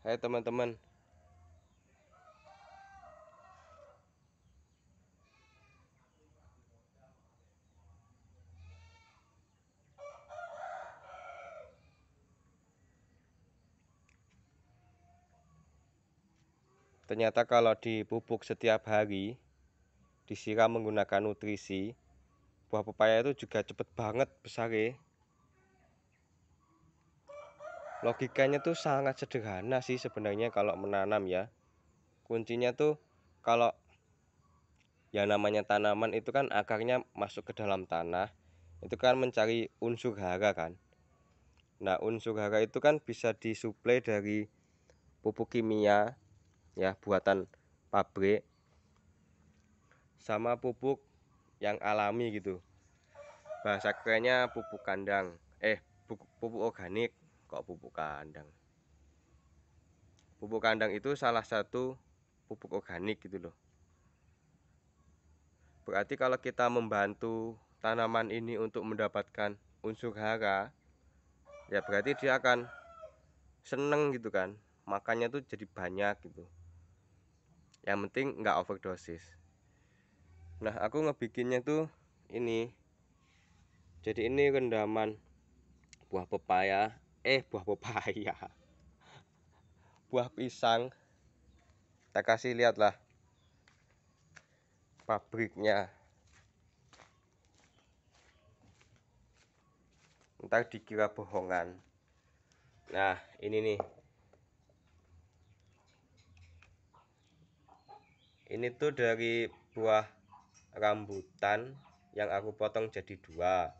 Hai teman-teman Ternyata kalau dipupuk setiap hari Disiram menggunakan nutrisi Buah pepaya itu juga cepat banget besar ya logikanya tuh sangat sederhana sih sebenarnya kalau menanam ya kuncinya tuh kalau yang namanya tanaman itu kan akarnya masuk ke dalam tanah itu kan mencari unsur hara kan nah unsur hara itu kan bisa disuplai dari pupuk kimia ya buatan pabrik sama pupuk yang alami gitu bahasa kerennya pupuk kandang eh pupuk organik kok pupuk kandang pupuk kandang itu salah satu pupuk organik gitu loh berarti kalau kita membantu tanaman ini untuk mendapatkan unsur hara ya berarti dia akan seneng gitu kan makannya tuh jadi banyak gitu yang penting nggak overdosis nah aku ngebikinnya tuh ini jadi ini rendaman buah pepaya eh buah pepaya buah pisang kita kasih lihatlah pabriknya entar dikira bohongan nah ini nih ini tuh dari buah rambutan yang aku potong jadi dua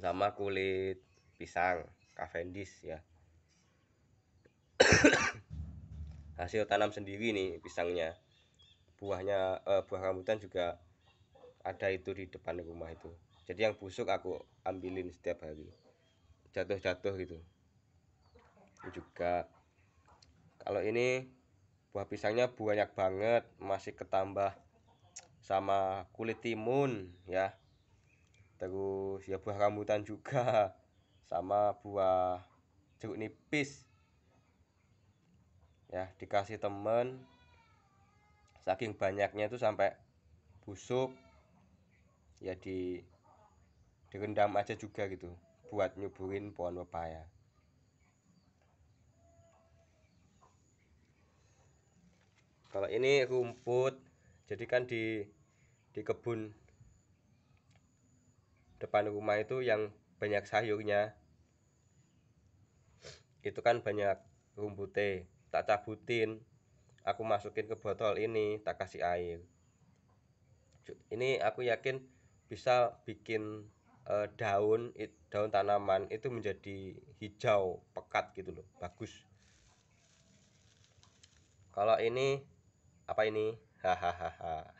sama kulit pisang Cavendish ya hasil tanam sendiri nih pisangnya buahnya eh, buah rambutan juga ada itu di depan rumah itu jadi yang busuk aku ambilin setiap hari jatuh-jatuh gitu ini juga kalau ini buah pisangnya banyak banget masih ketambah sama kulit timun ya terus ya buah rambutan juga sama buah jeruk nipis ya dikasih temen saking banyaknya itu sampai busuk ya di direndam aja juga gitu buat nyuburin pohon pepaya kalau ini rumput jadi kan di di kebun depan rumah itu yang banyak sayurnya itu kan banyak rumputnya tak cabutin aku masukin ke botol ini tak kasih air ini aku yakin bisa bikin uh, daun daun tanaman itu menjadi hijau pekat gitu loh bagus kalau ini apa ini hahaha